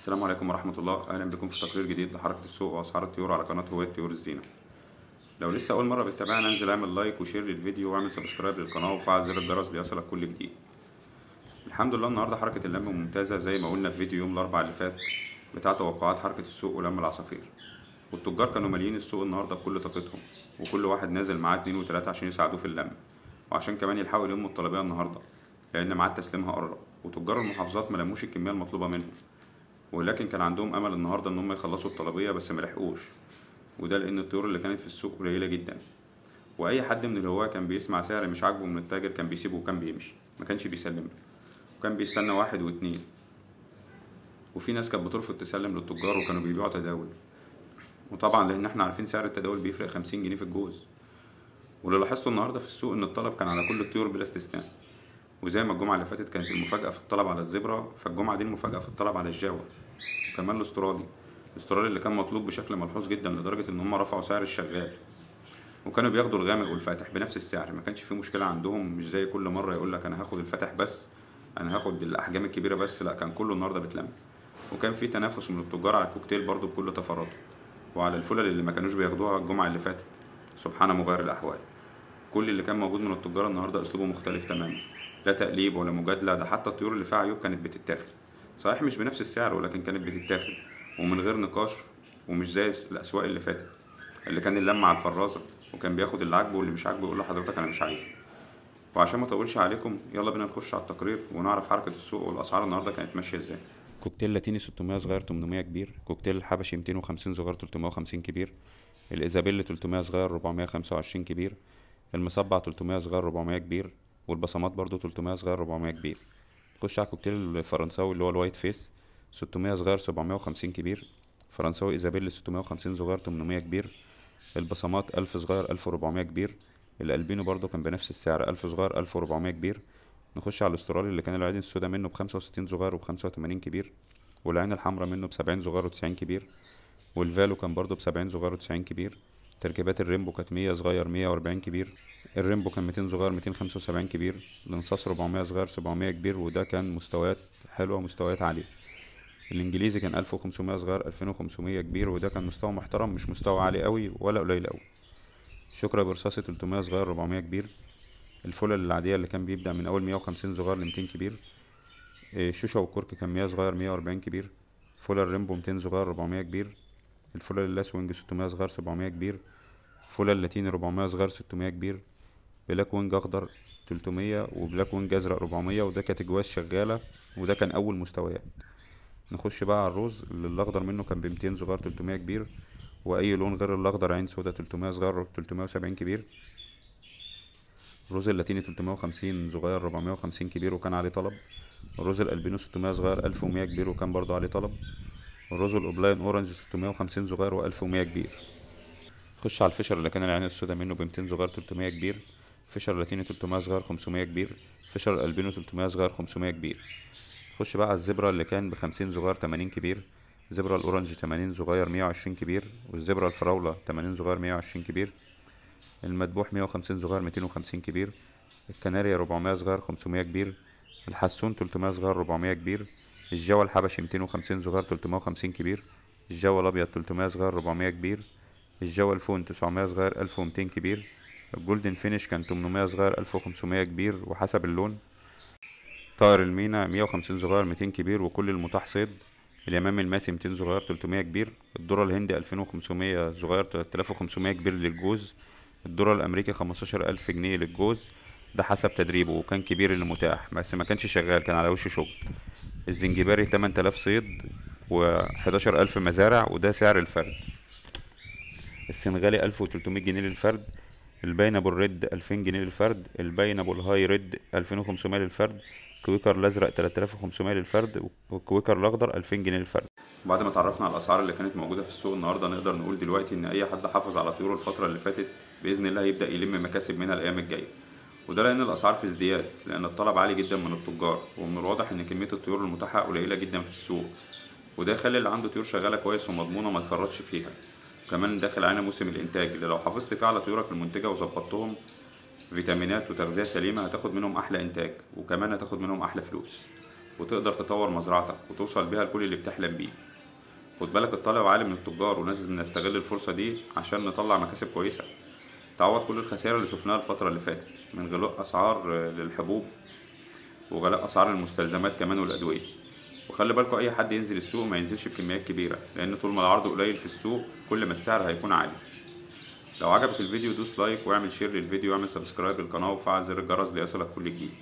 السلام عليكم ورحمة الله أهلا بكم في تقرير جديد لحركة السوق وأسعار الطيور على قناة هواية طيور الزينة لو لسه أول مرة بتتابعنا انزل اعمل لايك وشير للفيديو واعمل سبسكرايب للقناة وفعل زر الجرس ليصلك كل جديد الحمد لله النهاردة حركة اللم ممتازة زي ما قلنا في فيديو يوم الأربعاء اللي فات بتاع توقعات حركة السوق ولم العصافير والتجار كانوا ماليين السوق النهاردة بكل طاقتهم وكل واحد نازل معاه اتنين وتلاتة عشان يساعدوه في اللم وعشان كمان يلحقوا يلموا الطلبية النهاردة لأن ميعاد تسليمها قرب وتجار المحافظات ملموش الكمية المطلوبة منهم ولكن كان عندهم امل النهارده ان هم يخلصوا الطلبيه بس ملحقوش وده لان الطيور اللي كانت في السوق قليله جدا واي حد من الهواة كان بيسمع سعر مش عاجبه من التاجر كان بيسيبه وكان بيمشي ما كانش بيسلم وكان بيستنى واحد واتنين وفي ناس كانت بترفض تسلم للتجار وكانوا بيبيعوا تداول وطبعا لان احنا عارفين سعر التداول بيفرق خمسين جنيه في الجوز واللي لاحظته النهارده في السوق ان الطلب كان على كل الطيور بلا استثناء وزي ما الجمعه اللي فاتت كانت المفاجاه في الطلب على الزبره فالجمعه دي المفاجاه في الطلب على الجاوه وكمان الاسترالي الاسترالي اللي كان مطلوب بشكل ملحوظ جدا لدرجه ان هم رفعوا سعر الشغال وكانوا بياخدوا الغامق والفاتح بنفس السعر ما كانش في مشكله عندهم مش زي كل مره يقول لك انا هاخد الفاتح بس انا هاخد الاحجام الكبيره بس لا كان كله النهارده بتلم وكان في تنافس من التجار على الكوكتيل برضو بكل تفرده وعلى الفلل اللي ما كانوش بياخدوها الجمعه اللي فاتت سبحان مغير الاحوال كل اللي كان موجود من التجار النهارده اسلوبه مختلف تماما لا تقليب ولا مجادله ده حتى الطيور اللي فيها عيوب كانت بتتاخد صحيح مش بنفس السعر ولكن كانت بتتاخد ومن غير نقاش ومش زي الاسواق اللي فاتت اللي كان اللمة على الفرازة وكان بياخد اللي عاجبه واللي مش عاجبه يقول لحضرتك انا مش عايزه وعشان ما اطولش عليكم يلا بينا نخش على التقرير ونعرف حركه السوق والاسعار النهارده كانت ماشيه ازاي كوكتيل لاتيني 600 صغير 800 كبير كوكتيل الحبشي 250 صغير 350 كبير الايزابيل 300 صغير 425 كبير المصبع 300 صغير 400 كبير والبصمات برضو 300 صغير 400 كبير تخش على الكوكتيل الفرنساوي اللي هو الوايت فيس 600 صغير 750 كبير فرنساوي ايزابيل 650 صغير 800 كبير البصمات 1000 صغير 1400 كبير الالبينو برضو كان بنفس السعر 1000 صغير 1400 كبير نخش على الاسترالي اللي كان العين السوداء منه ب 65 صغير و 85 كبير والعين الحمراء منه ب 70 صغير و90 كبير والفالو كان برضو ب 70 صغير و90 كبير تركيبات الريمبو كانت 100 صغير 140 كبير الريمبو كان 200 صغير 275 كبير الانصاص 400 صغير 700 كبير وده كان مستويات حلوه مستويات عاليه الانجليزي كان 1500 صغير 2500 كبير وده كان مستوى محترم مش مستوى عالي قوي ولا قليل قوي شكرا برصاصي 300 صغير 400 كبير الفلل العاديه اللي كان بيبدا من اول 150 صغير ل 200 كبير الشوشه آه، والكرك كان 100 صغير 140 كبير فولر ريمبو 200 صغير 400 كبير الفولر وينج 600 صغير 700 كبير فولر لاتيني 400 صغير 600 كبير بلاك وينج اخضر 300 وبلاك وينج ازرق 400 وده كانت جواز شغاله وده كان اول مستويات نخش بقى على الروز اللي الاخضر منه كان ب 200 صغير 300 كبير واي لون غير الاخضر عين سودا 300 صغير 370 كبير الرز اللاتيني 350 صغير 450 كبير وكان عليه طلب الرز الالبينو 600 صغير 1100 كبير وكان برضه عليه طلب والرز الأوبلاين اورنج 650 صغير و1100 كبير خش على الفشر اللي كان العين السوداء منه ب 200 صغير 300 كبير فشر لاتيني 300 صغير 500 كبير فشر البينو 300 صغير 500 كبير خش بقى على الزبرة اللي كان ب 50 صغير 80 كبير زبرة الاورنج 80 صغير 120 كبير والزبرة الفراولة 80 صغير 120 كبير المدبوح 150 صغير 250 كبير الكناري 400 صغير 500 كبير الحسون 300 صغير 400 كبير الجو الحبشي 250 صغير 350 كبير الجو الابيض 300 صغير 400 كبير الجو الفون 900 صغير 1200 كبير الجولدن فينيش كان 800 صغير 1500 كبير وحسب اللون طائر المينا 150 صغير 200 كبير وكل المتاح صيد الامام الماسي 200 صغير 300 كبير الدره الهندي 2500 صغير 3500 كبير للجوز الدره الامريكي 15000 جنيه للجوز ده حسب تدريبه وكان كبير اللي متاح بس ما كانش شغال كان على وش شغل الزنجباري 8000 صيد و11000 مزارع وده سعر الفرد السنغالي 1300 جنيه للفرد الباينابل ريد 2000 جنيه للفرد الباينابل هاي ريد 2500 للفرد كويكر الازرق 3500 للفرد والكويكر الاخضر 2000 جنيه للفرد بعد ما اتعرفنا على الاسعار اللي كانت موجوده في السوق النهارده نقدر نقول دلوقتي ان اي حد حافظ على طيوره الفتره اللي فاتت باذن الله هيبدا يلم مكاسب منها الايام الجايه وده لأن الأسعار في ازدياد لأن الطلب عالي جدا من التجار ومن الواضح إن كمية الطيور المتاحة قليلة جدا في السوق وده يخلي اللي عنده طيور شغالة كويس ومضمونة ما يفرطش فيها وكمان داخل علينا موسم الإنتاج اللي لو حافظت فيه على طيورك المنتجة وظبطتهم فيتامينات وتغذية سليمة هتاخد منهم أحلى إنتاج وكمان هتاخد منهم أحلى فلوس وتقدر تطور مزرعتك وتوصل بيها لكل اللي بتحلم بيه خد بالك الطلب عالي من التجار ونازل نستغل الفرصة دي عشان نطلع مكاسب كويسة تعوض كل الخسائر اللي شفناها الفترة اللي فاتت من غلاء أسعار آه، للحبوب وغلاء أسعار المستلزمات كمان والأدوية وخلي بالكوا أي حد ينزل السوق ما ينزلش بكميات كبيرة لأن طول ما العرض قليل في السوق كل ما السعر هيكون عالي لو عجبك الفيديو دوس لايك واعمل شير للفيديو واعمل سبسكرايب للقناة وفعل زر الجرس ليصلك كل جديد